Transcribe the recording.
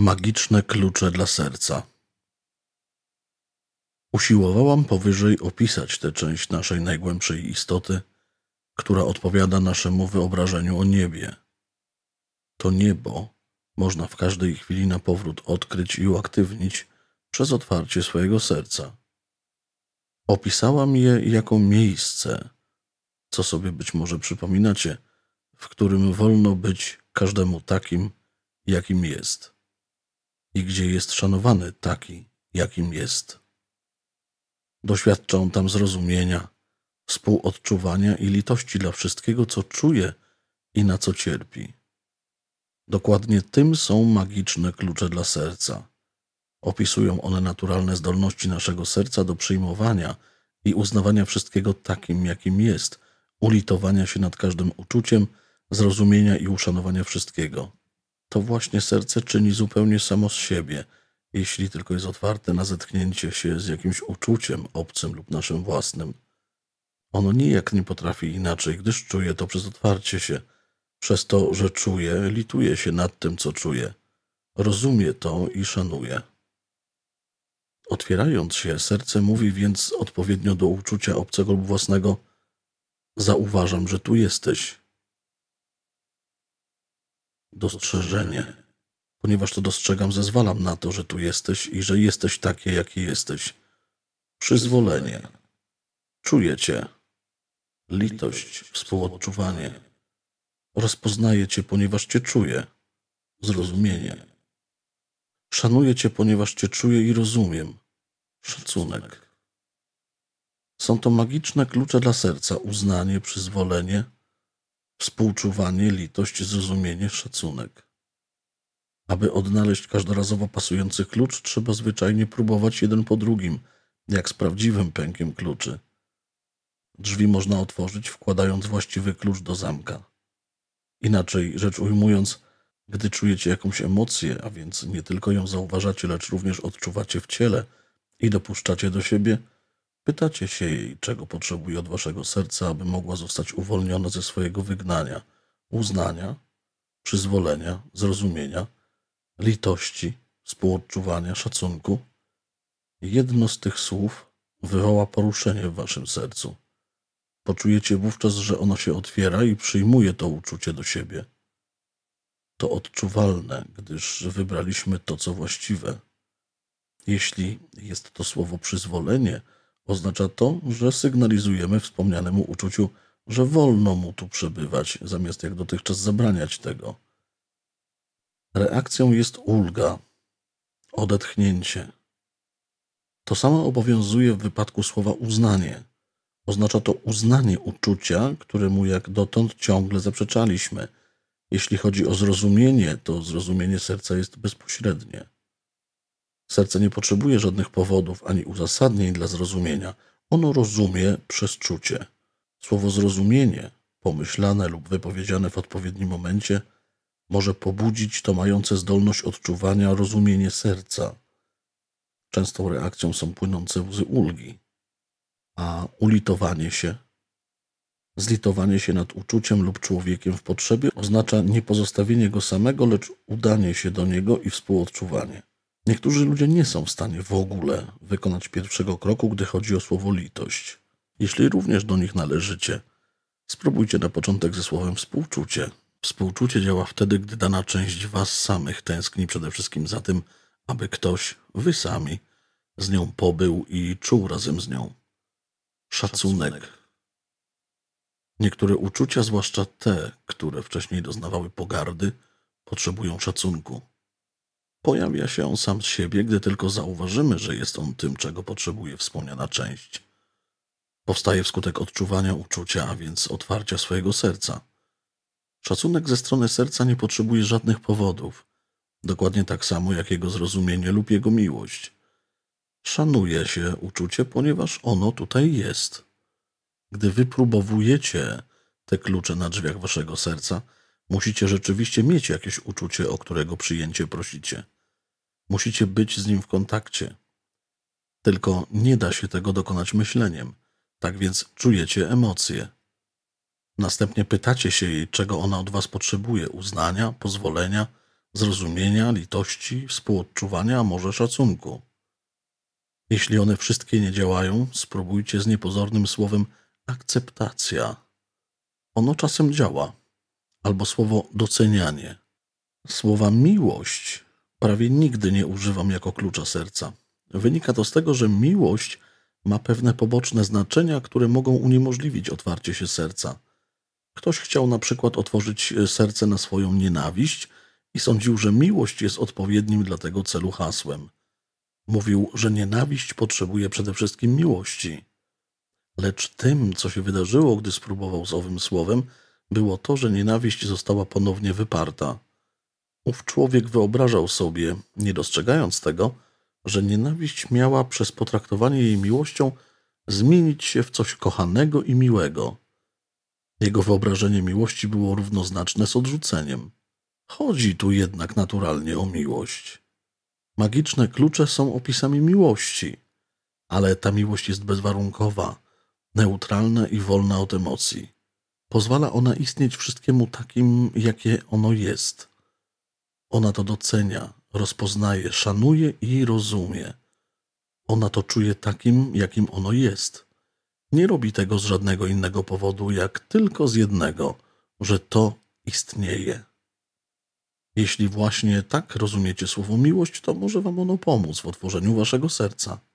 Magiczne klucze dla serca. Usiłowałam powyżej opisać tę część naszej najgłębszej istoty, która odpowiada naszemu wyobrażeniu o niebie. To niebo można w każdej chwili na powrót odkryć i uaktywnić przez otwarcie swojego serca. Opisałam je jako miejsce, co sobie być może przypominacie, w którym wolno być każdemu takim, jakim jest i gdzie jest szanowany taki, jakim jest. Doświadczą tam zrozumienia, współodczuwania i litości dla wszystkiego, co czuje i na co cierpi. Dokładnie tym są magiczne klucze dla serca. Opisują one naturalne zdolności naszego serca do przyjmowania i uznawania wszystkiego takim, jakim jest, ulitowania się nad każdym uczuciem, zrozumienia i uszanowania wszystkiego to właśnie serce czyni zupełnie samo z siebie, jeśli tylko jest otwarte na zetknięcie się z jakimś uczuciem obcym lub naszym własnym. Ono nijak nie potrafi inaczej, gdyż czuje to przez otwarcie się. Przez to, że czuje, lituje się nad tym, co czuje. Rozumie to i szanuje. Otwierając się, serce mówi więc odpowiednio do uczucia obcego lub własnego: Zauważam, że tu jesteś dostrzeżenie. Ponieważ to dostrzegam, zezwalam na to, że tu jesteś i że jesteś takie, jaki jesteś. Przyzwolenie. Czuję cię. Litość, współodczuwanie. Rozpoznaję cię, ponieważ cię czuję. Zrozumienie. Szanuję cię, ponieważ cię czuję i rozumiem. Szacunek. Są to magiczne klucze dla serca, uznanie, przyzwolenie – współczuwanie, litość, zrozumienie, szacunek. Aby odnaleźć każdorazowo pasujący klucz, trzeba zwyczajnie próbować jeden po drugim, jak z prawdziwym pękiem kluczy. Drzwi można otworzyć, wkładając właściwy klucz do zamka. Inaczej rzecz ujmując, gdy czujecie jakąś emocję, a więc nie tylko ją zauważacie, lecz również odczuwacie w ciele i dopuszczacie do siebie, Pytacie się jej, czego potrzebuje od waszego serca, aby mogła zostać uwolniona ze swojego wygnania, uznania, przyzwolenia, zrozumienia, litości, współodczuwania, szacunku. Jedno z tych słów wywoła poruszenie w waszym sercu. Poczujecie wówczas, że ono się otwiera i przyjmuje to uczucie do siebie. To odczuwalne, gdyż wybraliśmy to, co właściwe. Jeśli jest to słowo przyzwolenie, Oznacza to, że sygnalizujemy wspomnianemu uczuciu, że wolno mu tu przebywać, zamiast jak dotychczas zabraniać tego. Reakcją jest ulga, odetchnięcie. To samo obowiązuje w wypadku słowa uznanie. Oznacza to uznanie uczucia, któremu jak dotąd ciągle zaprzeczaliśmy. Jeśli chodzi o zrozumienie, to zrozumienie serca jest bezpośrednie. Serce nie potrzebuje żadnych powodów ani uzasadnień dla zrozumienia. Ono rozumie przez czucie. Słowo zrozumienie, pomyślane lub wypowiedziane w odpowiednim momencie, może pobudzić to mające zdolność odczuwania rozumienie serca. Częstą reakcją są płynące łzy ulgi, a ulitowanie się. Zlitowanie się nad uczuciem lub człowiekiem w potrzebie oznacza nie pozostawienie go samego, lecz udanie się do niego i współodczuwanie. Niektórzy ludzie nie są w stanie w ogóle wykonać pierwszego kroku, gdy chodzi o słowo litość. Jeśli również do nich należycie, spróbujcie na początek ze słowem współczucie. Współczucie działa wtedy, gdy dana część was samych tęskni przede wszystkim za tym, aby ktoś, wy sami, z nią pobył i czuł razem z nią. Szacunek. Niektóre uczucia, zwłaszcza te, które wcześniej doznawały pogardy, potrzebują szacunku. Pojawia się on sam z siebie, gdy tylko zauważymy, że jest on tym, czego potrzebuje wspomniana część. Powstaje wskutek odczuwania uczucia, a więc otwarcia swojego serca. Szacunek ze strony serca nie potrzebuje żadnych powodów, dokładnie tak samo jak jego zrozumienie lub jego miłość. Szanuje się uczucie, ponieważ ono tutaj jest. Gdy wypróbowujecie te klucze na drzwiach waszego serca, Musicie rzeczywiście mieć jakieś uczucie, o którego przyjęcie prosicie. Musicie być z nim w kontakcie. Tylko nie da się tego dokonać myśleniem, tak więc czujecie emocje. Następnie pytacie się jej, czego ona od was potrzebuje: uznania, pozwolenia, zrozumienia, litości, współodczuwania, a może szacunku. Jeśli one wszystkie nie działają, spróbujcie z niepozornym słowem akceptacja. Ono czasem działa, albo słowo docenianie. Słowa miłość prawie nigdy nie używam jako klucza serca. Wynika to z tego, że miłość ma pewne poboczne znaczenia, które mogą uniemożliwić otwarcie się serca. Ktoś chciał na przykład otworzyć e, serce na swoją nienawiść i sądził, że miłość jest odpowiednim dla tego celu hasłem. Mówił, że nienawiść potrzebuje przede wszystkim miłości. Lecz tym, co się wydarzyło, gdy spróbował z owym słowem, było to, że nienawiść została ponownie wyparta. Ów człowiek wyobrażał sobie, nie dostrzegając tego, że nienawiść miała przez potraktowanie jej miłością zmienić się w coś kochanego i miłego. Jego wyobrażenie miłości było równoznaczne z odrzuceniem. Chodzi tu jednak naturalnie o miłość. Magiczne klucze są opisami miłości, ale ta miłość jest bezwarunkowa, neutralna i wolna od emocji. Pozwala ona istnieć wszystkiemu takim, jakie ono jest. Ona to docenia, rozpoznaje, szanuje i rozumie. Ona to czuje takim, jakim ono jest. Nie robi tego z żadnego innego powodu, jak tylko z jednego, że to istnieje. Jeśli właśnie tak rozumiecie słowo miłość, to może Wam ono pomóc w otworzeniu Waszego serca.